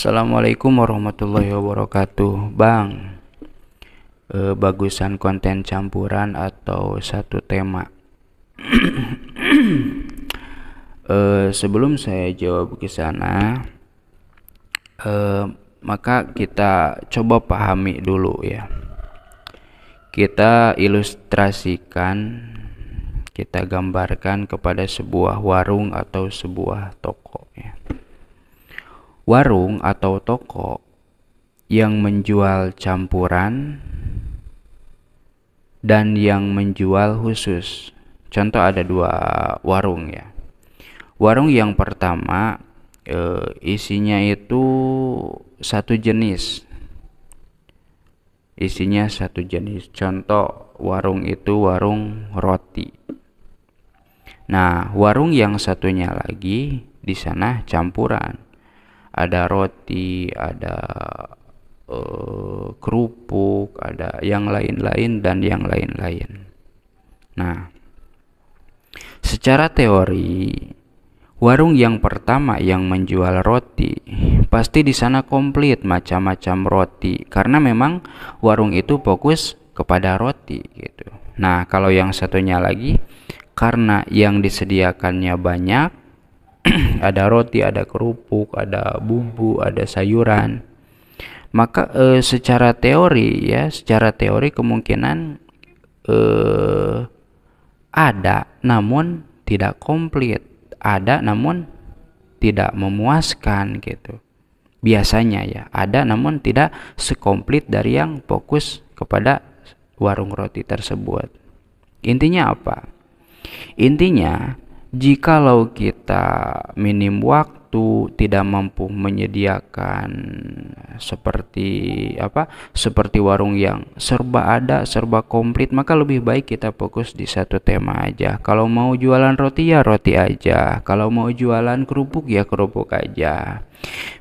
Assalamualaikum warahmatullahi wabarakatuh Bang e, Bagusan konten campuran atau satu tema e, Sebelum saya jawab ke sana e, Maka kita coba pahami dulu ya Kita ilustrasikan Kita gambarkan kepada sebuah warung atau sebuah toko ya warung atau toko yang menjual campuran dan yang menjual khusus. Contoh ada dua warung ya. Warung yang pertama e, isinya itu satu jenis. Isinya satu jenis. Contoh warung itu warung roti. Nah, warung yang satunya lagi di sana campuran ada roti ada uh, kerupuk ada yang lain-lain dan yang lain-lain nah secara teori warung yang pertama yang menjual roti pasti di sana komplit macam-macam roti karena memang warung itu fokus kepada roti gitu. Nah, kalau yang satunya lagi karena yang disediakannya banyak ada roti, ada kerupuk, ada bumbu, ada sayuran. Maka eh, secara teori ya, secara teori kemungkinan eh, ada namun tidak komplit, ada namun tidak memuaskan gitu. Biasanya ya, ada namun tidak sekomplit dari yang fokus kepada warung roti tersebut. Intinya apa? Intinya jikalau kita minim waktu tidak mampu menyediakan seperti apa seperti warung yang serba ada serba komplit maka lebih baik kita fokus di satu tema aja kalau mau jualan roti ya roti aja kalau mau jualan kerupuk ya kerupuk aja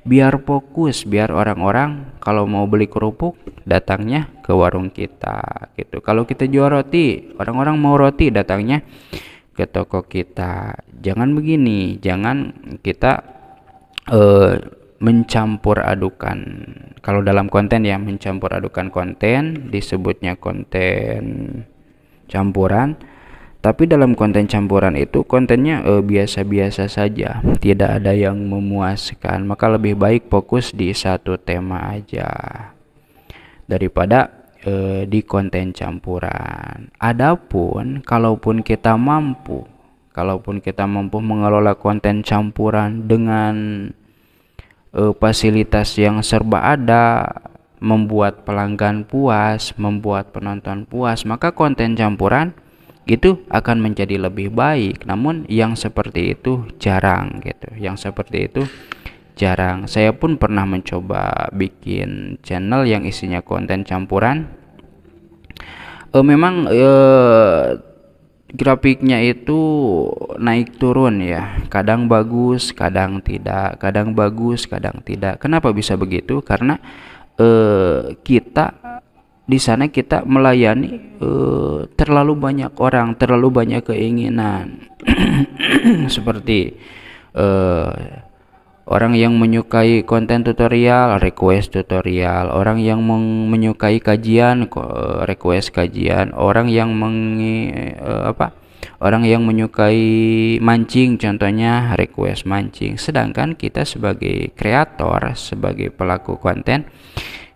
biar fokus biar orang-orang kalau mau beli kerupuk datangnya ke warung kita gitu kalau kita jual roti orang-orang mau roti datangnya ke toko kita. Jangan begini, jangan kita uh, mencampur adukan. Kalau dalam konten ya mencampur adukan konten disebutnya konten campuran. Tapi dalam konten campuran itu kontennya eh, biasa-biasa eh, saja, tidak ada yang memuaskan. Maka lebih baik fokus di satu tema aja daripada e, di konten campuran. Adapun kalaupun kita mampu, kalaupun kita mampu mengelola konten campuran dengan e, fasilitas yang serba ada, membuat pelanggan puas, membuat penonton puas, maka konten campuran itu akan menjadi lebih baik. Namun yang seperti itu jarang gitu. Yang seperti itu jarang. Saya pun pernah mencoba bikin channel yang isinya konten campuran uh, memang uh, grafiknya itu naik turun ya kadang bagus kadang tidak kadang bagus kadang tidak kenapa bisa begitu karena eh, kita di sana kita melayani eh, terlalu banyak orang terlalu banyak keinginan seperti eh, orang yang menyukai konten tutorial request tutorial orang yang menyukai kajian request kajian orang yang meng eh, apa orang yang menyukai mancing contohnya request mancing sedangkan kita sebagai kreator sebagai pelaku konten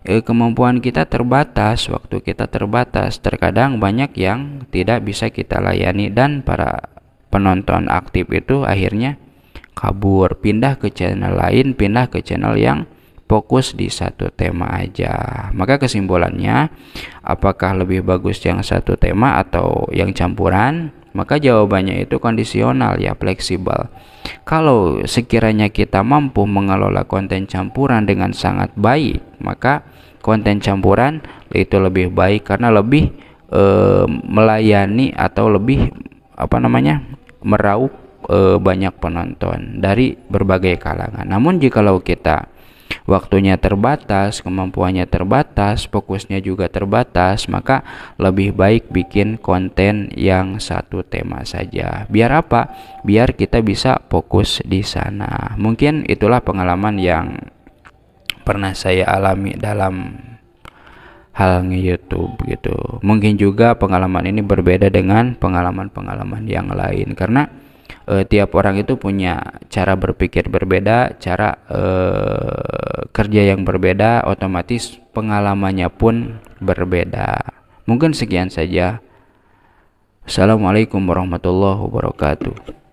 eh, kemampuan kita terbatas waktu kita terbatas terkadang banyak yang tidak bisa kita layani dan para penonton aktif itu akhirnya kabur pindah ke channel lain pindah ke channel yang fokus di satu tema aja maka kesimpulannya apakah lebih bagus yang satu tema atau yang campuran maka jawabannya itu kondisional ya fleksibel kalau sekiranya kita mampu mengelola konten campuran dengan sangat baik maka konten campuran itu lebih baik karena lebih e, melayani atau lebih apa namanya meraup e, banyak penonton dari berbagai kalangan. Namun jikalau kita waktunya terbatas, kemampuannya terbatas, fokusnya juga terbatas, maka lebih baik bikin konten yang satu tema saja. Biar apa? Biar kita bisa fokus di sana. Mungkin itulah pengalaman yang pernah saya alami dalam hal youtube gitu. Mungkin juga pengalaman ini berbeda dengan pengalaman-pengalaman yang lain karena e, tiap orang itu punya cara berpikir berbeda, cara e, kerja yang berbeda, otomatis pengalamannya pun berbeda. Mungkin sekian saja. Assalamualaikum warahmatullahi wabarakatuh.